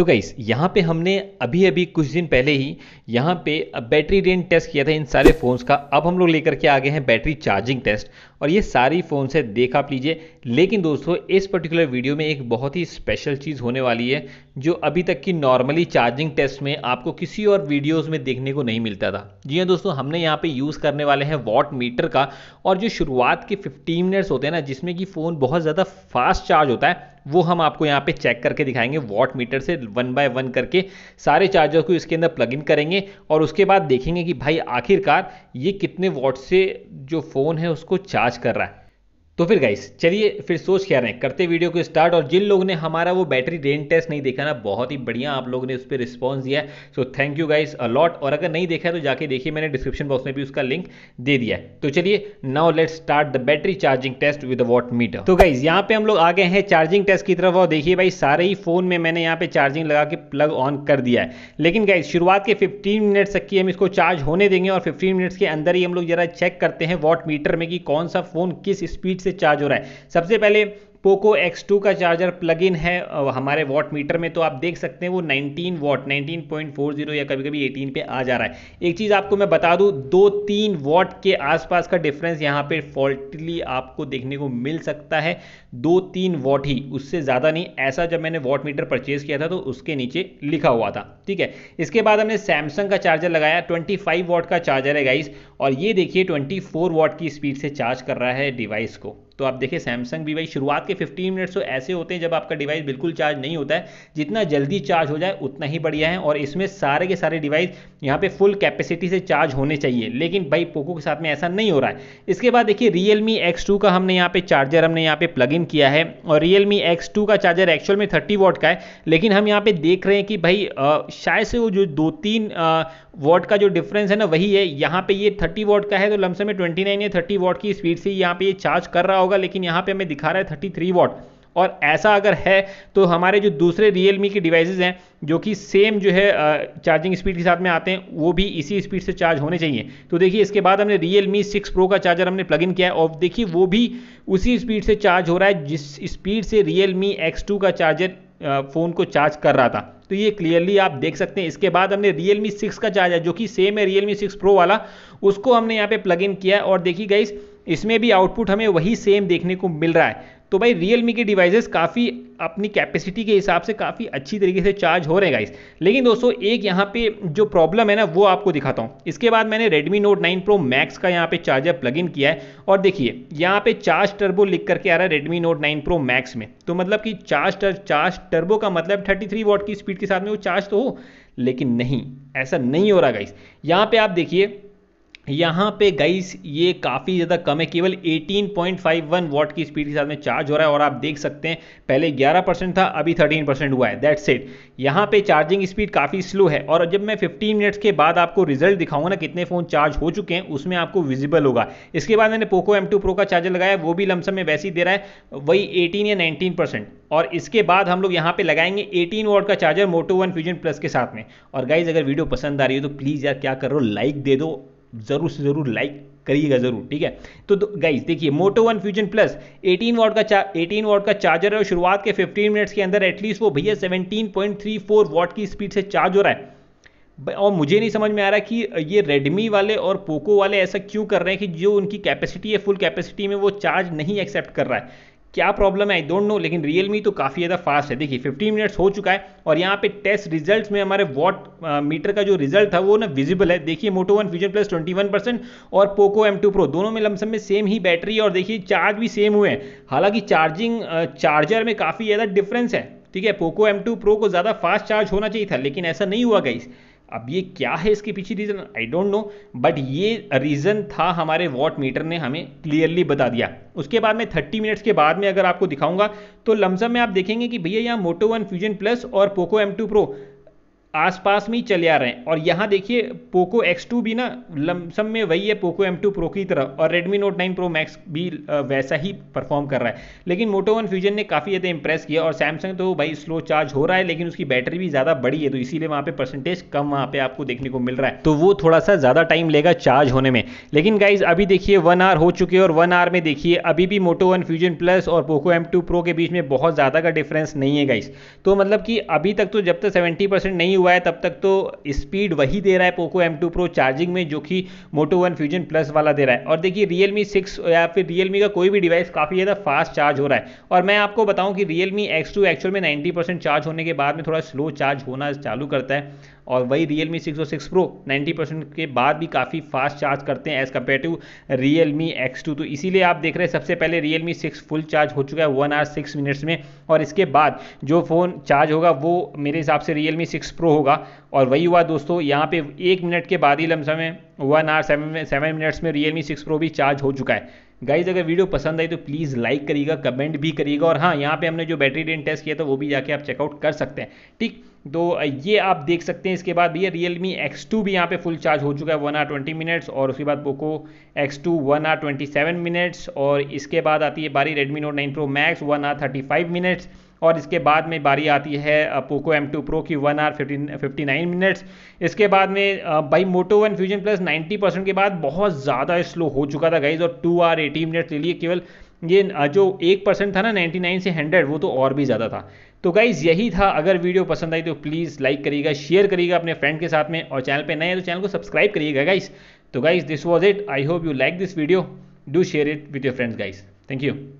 तो गाइस यहाँ पे हमने अभी अभी कुछ दिन पहले ही यहाँ पे बैटरी रेंज टेस्ट किया था इन सारे फ़ोन्स का अब हम लोग लेकर के आ गए हैं बैटरी चार्जिंग टेस्ट और ये सारी फ़ोन से देख आप लीजिए लेकिन दोस्तों इस पर्टिकुलर वीडियो में एक बहुत ही स्पेशल चीज़ होने वाली है जो अभी तक की नॉर्मली चार्जिंग टेस्ट में आपको किसी और वीडियोस में देखने को नहीं मिलता था जी हाँ दोस्तों हमने यहाँ पे यूज़ करने वाले हैं वॉट मीटर का और जो शुरुआत के 15 मिनट्स होते हैं ना जिसमें कि फ़ोन बहुत ज़्यादा फास्ट चार्ज होता है वो हम आपको यहाँ पे चेक करके दिखाएंगे वॉट मीटर से वन बाय वन करके सारे चार्जर को इसके अंदर प्लग इन करेंगे और उसके बाद देखेंगे कि भाई आखिरकार ये कितने वॉट से जो फ़ोन है उसको चार्ज कर रहा है तो फिर गाइस चलिए फिर सोच क्या रहे करते वीडियो को स्टार्ट और जिन लोगों ने हमारा वो बैटरी रेंज टेस्ट नहीं देखा ना बहुत ही बढ़िया आप लोगों ने उस पर रिस्पॉन्स दिया so thank you guys a lot और अगर नहीं देखा है तो जाके देखिए मैंने डिस्क्रिप्शन बॉक्स में भी उसका लिंक दे दिया है तो चलिए now let start the battery charging test with watt meter तो गाइज यहाँ पे हम लोग आ गए हैं चार्जिंग टेस्ट की तरफ और देखिए भाई सारे ही फोन में मैंने यहाँ पे चार्जिंग लगा के प्लग ऑन कर दिया है लेकिन गाइज शुरुआत के फिफ्टीन मिनट्स तक की हम इसको चार्ज होने देंगे और फिफ्टीन मिनट्स के अंदर ही हम लोग जरा चेक करते हैं वॉट मीटर में कि कौन सा फोन किस स्पीड से से चार्ज हो रहा है सबसे पहले पोको X2 का चार्जर प्लग इन है हमारे वॉट मीटर में तो आप देख सकते हैं वो 19 वॉट 19.40 या कभी कभी 18 पे आ जा रहा है एक चीज़ आपको मैं बता दूँ दो तीन वॉट के आसपास का डिफरेंस यहाँ पे फॉल्टली आपको देखने को मिल सकता है दो तीन वॉट ही उससे ज़्यादा नहीं ऐसा जब मैंने वॉट मीटर परचेज किया था तो उसके नीचे लिखा हुआ था ठीक है इसके बाद हमने सैमसंग का चार्जर लगाया ट्वेंटी वॉट का चार्जर है गाइस और ये देखिए ट्वेंटी वॉट की स्पीड से चार्ज कर रहा है डिवाइस को तो आप देखिए सैमसंग भी भाई शुरुआत के 15 मिनट्स तो ऐसे होते हैं जब आपका डिवाइस बिल्कुल चार्ज नहीं होता है जितना जल्दी चार्ज हो जाए उतना ही बढ़िया है और इसमें सारे के सारे डिवाइस यहाँ पे फुल कैपेसिटी से चार्ज होने चाहिए लेकिन भाई पोको के साथ में ऐसा नहीं हो रहा है इसके बाद देखिए रियल मी का हमने यहाँ पे चार्जर हमने यहाँ पे प्लग इन किया है और रियल मी का चार्जर एक्चुअल में थर्टी वॉट का है लेकिन हम यहाँ पे देख रहे हैं कि भाई शायद से वो जो दो तीन वॉट का जो डिफरेंस है ना वही है यहाँ पे ये थर्टी वॉट का है तो लमसम में ट्वेंटी नाइन या थर्टी वॉट की स्पीड से यहाँ पे ये चार्ज कर रहा होगा होगा लेकिन यहाँ पे हमें दिखा रहा है थर्टी थ्री वॉट और ऐसा अगर है तो हमारे जो दूसरे रियलमी के डिवाइसेज हैं जो कि सेम जो है चार्जिंग स्पीड के साथ में आते हैं वो भी इसी स्पीड से चार्ज होने चाहिए तो देखिए इसके बाद हमने रियलमी सिक्स प्रो का चार्जर हमने प्लग इन किया है और देखिए वो भी उसी स्पीड से चार्ज हो रहा है जिस स्पीड से रियलमी एक्स टू का चार्जर फ़ोन को चार्ज कर रहा था तो ये क्लियरली आप देख सकते हैं इसके बाद हमने रियलमी सिक्स का चार्जर जो कि सेम है रियलमी सिक्स प्रो वाला उसको हमने यहाँ पे प्लग इन किया और देखिए गाइस इसमें भी आउटपुट हमें वही सेम देखने को मिल रहा है तो भाई रियल के डिवाइसेस काफ़ी अपनी कैपेसिटी के हिसाब से काफ़ी अच्छी तरीके से चार्ज हो रहे हैं गाइस लेकिन दोस्तों एक यहाँ पे जो प्रॉब्लम है ना वो आपको दिखाता हूँ इसके बाद मैंने Redmi Note 9 Pro Max का यहाँ पे चार्जर प्लग इन किया है और देखिए यहाँ पे चार्ज टर्बो लिख करके आ रहा है Redmi Note nine Pro Max में तो मतलब कि चार्ज टर, चार्ज टर्बो का मतलब थर्टी थ्री की स्पीड के साथ में वो चार्ज तो हो लेकिन नहीं ऐसा नहीं हो रहा गाइस यहाँ पर आप देखिए यहाँ पे गाइस ये काफ़ी ज़्यादा कम है केवल 18.51 वॉट की स्पीड के साथ में चार्ज हो रहा है और आप देख सकते हैं पहले 11 परसेंट था अभी 13 परसेंट हुआ है दैट्स इट यहाँ पे चार्जिंग स्पीड काफ़ी स्लो है और जब मैं 15 मिनट्स के बाद आपको रिजल्ट दिखाऊंगा ना कितने फ़ोन चार्ज हो चुके हैं उसमें आपको विजिबल होगा इसके बाद मैंने पोको एम प्रो का चार्जर लगाया वो भी लमसम में वैसे ही दे रहा है वही एटीन या नाइनटीन और इसके बाद हम लोग यहाँ पे लगाएंगे 18 वॉट का charger Moto One Fusion Plus के साथ में और गाइज अगर वीडियो पसंद आ रही हो तो प्लीज़ यार क्या करो लाइक दे दो ज़रूर से ज़रूर लाइक करिएगा ज़रूर ठीक है तो गाइज देखिए Moto One Fusion Plus 18 watt का 18 का चार्जर है और शुरुआत के 15 मिनट्स के अंदर एटलीस्ट वो भैया 17.34 वॉट की स्पीड से चार्ज हो रहा है और मुझे नहीं समझ में आ रहा कि ये रेडमी वाले और पोको वाले ऐसा क्यों कर रहे हैं कि जो उनकी कैपेसिटी है फुल कैपेसिटी में वो चार्ज नहीं एक्सेप्ट कर रहा है क्या प्रॉब्लम है आई डोंट नो लेकिन रियलमी तो काफ़ी ज़्यादा फास्ट है देखिए 15 मिनट्स हो चुका है और यहाँ पे टेस्ट रिजल्ट्स में हमारे वॉट मीटर का जो रिजल्ट था वो ना विजिबल है देखिए Moto One Fusion Plus 21 percent और पोको एम टू प्रो दोनों में लमसम में सेम ही बैटरी और देखिए चार्ज भी सेम हुए हैं हालांकि चार्जिंग चार्जर में काफ़ी ज़्यादा डिफरेंस है ठीक है पोको एम टू प्रो को ज़्यादा फास्ट चार्ज होना चाहिए था लेकिन ऐसा नहीं हुआ गई अब ये क्या है इसके पीछे reason I don't know but ये रीज़न था हमारे वॉट मीटर ने हमें क्लियरली बता दिया उसके बाद में 30 मिनट्स के बाद में अगर आपको दिखाऊंगा तो लमसम में आप देखेंगे कि भैया यहाँ मोटो वन फ्यूजन प्लस और पोको एम टू प्रो आसपास में ही चले आ रहे हैं और यहाँ देखिए पोको X2 भी ना लमसम में वही है पोको M2 प्रो की तरह और Redmi Note 9 Pro Max भी वैसा ही परफॉर्म कर रहा है लेकिन मोटो वन फ्यूजन ने काफ़ी ज़्यादा इंप्रेस किया और सैमसंग तो भाई स्लो चार्ज हो रहा है लेकिन उसकी बैटरी भी ज़्यादा बड़ी है तो इसीलिए वहाँ पर परसेंटेज कम वहाँ पर आपको देखने को मिल रहा है तो वो थोड़ा सा ज़्यादा टाइम लेगा चार्ज होने में लेकिन गाइज अभी देखिए वन आर हो चुके और वन आर में देखिए अभी भी मोटो वन फ्यूजन प्लस और पोको एम प्रो के बीच में बहुत ज़्यादा का डिफरेंस नहीं है गाइज तो मतलब कि अभी तक तो जब तक सेवेंटी नहीं हुआ है तब तक तो स्पीड वही दे रहा है Poco M two Pro charging में जो कि मोटो वन फ्यूजन प्लस वाला दे रहा है और देखिए रियल मी सिक्स या फिर रियल मी का कोई भी डिवाइस काफ़ी ज़्यादा फास्ट चार्ज हो रहा है और मैं आपको बताऊं कि Realme X two actual में नाइन्टी परसेंट चार्ज होने के बाद में थोड़ा स्लो चार्ज होना चालू करता है और वही रियल मी सिक्स और सिक्स प्रो नाइन्टी परसेंट के बाद भी काफ़ी फास्ट चार्ज करते हैं as compare to Realme X two तो इसीलिए आप देख रहे हैं सबसे पहले Realme six full charge हो चुका है वन आवर सिक्स मिनट्स में और इसके बाद जो फ़ोन चार्ज होगा वो मेरे हिसाब से Realme six Pro zero होगा और वही हुआ दोस्तों यहाँ पे एक मिनट के बाद ही लमसम में one hour seven seven minutes में रियल मी सिक्स प्रो भी चार्ज हो चुका है गाइज अगर वीडियो पसंद आई तो प्लीज़ लाइक करिएगा कमेंट भी करिएगा और हाँ यहाँ पे हमने जो बैटरी डेन टेस्ट किया था वो भी जाके आप चेकआउट कर सकते हैं ठीक तो ये आप देख सकते हैं इसके बाद भैया रियल मी एक्स टू भी यहाँ पे फुल चार्ज हो चुका है वन आर ट्वेंटी मिनट्स और उसके बाद Poco X two one hour twenty seven minutes और इसके बाद आती है बारी Redmi Note nine Pro Max one hour thirty five minutes और इसके बाद में बारी आती है पोको एम टू प्रो की one hour fifty fifty nine minutes इसके बाद में भाई Moto One Fusion Plus ninety percent के बाद बहुत ज़्यादा स्लो हो चुका था गाइज और टू आर एटी मिनट्स ले लिए केवल ये जो एक परसेंट था ना नाइन्टी नाइन से हंड्रेड वो तो और भी ज़्यादा था तो गाइज़ यही था अगर वीडियो पसंद आई तो प्लीज़ लाइक करिएगा शेयर करिएगा अपने फ्रेंड के साथ में और चैनल पे नए हैं तो चैनल को सब्सक्राइब करिएगा गाइज़ तो guys this was it I hope you like this video do share it with your friends guys thank you